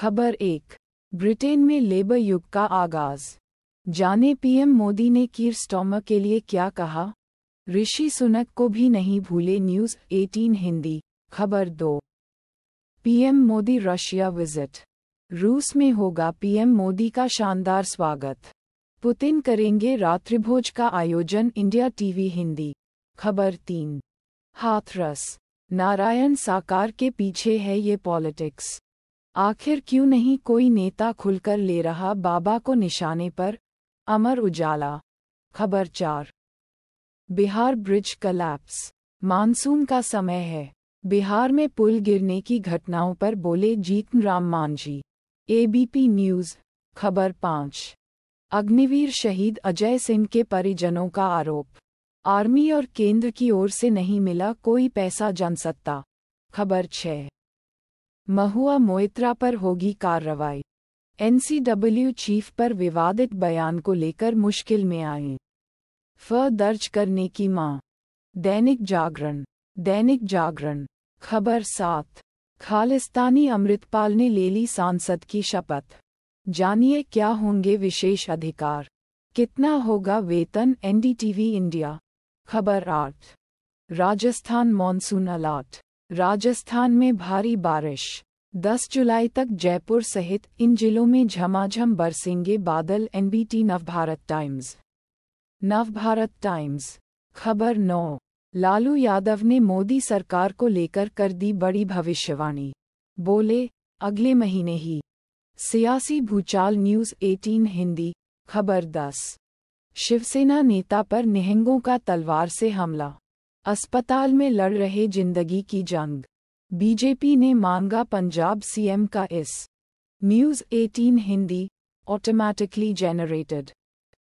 खबर एक ब्रिटेन में लेबर युग का आगाज जाने पीएम मोदी ने कीर स्टॉमर के लिए क्या कहा ऋषि सुनक को भी नहीं भूले न्यूज 18 हिंदी खबर दो पीएम मोदी रशिया विजिट रूस में होगा पीएम मोदी का शानदार स्वागत पुतिन करेंगे रात्रिभोज का आयोजन इंडिया टीवी हिंदी खबर तीन हाथरस नारायण साकार के पीछे है ये पॉलिटिक्स आखिर क्यों नहीं कोई नेता खुलकर ले रहा बाबा को निशाने पर अमर उजाला खबर चार बिहार ब्रिज कलैप्स मानसून का समय है बिहार में पुल गिरने की घटनाओं पर बोले जीतन राम मांझी एबीपी न्यूज खबर पाँच अग्निवीर शहीद अजय सिंह के परिजनों का आरोप आर्मी और केंद्र की ओर से नहीं मिला कोई पैसा जनसत्ता खबर छः महुआ मोइत्रा पर होगी कार्रवाई एनसीडब्ल्यू चीफ पर विवादित बयान को लेकर मुश्किल में आए फ दर्ज करने की मां दैनिक जागरण दैनिक जागरण खबर सात खालिस्तानी अमृतपाल ने ले ली सांसद की शपथ जानिए क्या होंगे विशेष अधिकार कितना होगा वेतन एनडीटीवी इंडिया खबर आठ राजस्थान मॉनसून अलर्ट राजस्थान में भारी बारिश 10 जुलाई तक जयपुर सहित इन जिलों में झमाझम बरसेंगे बादल NBT Navbharat Times Navbharat Times खबर नौ लालू यादव ने मोदी सरकार को लेकर कर दी बड़ी भविष्यवाणी बोले अगले महीने ही सियासी भूचाल न्यूज़ 18 हिंदी खबर 10 शिवसेना नेता पर निहंगों का तलवार से हमला अस्पताल में लड़ रहे जिंदगी की जंग बीजेपी ने मांगा पंजाब सीएम का इस न्यूज़ 18 हिंदी ऑटोमैटिकली जनरेटेड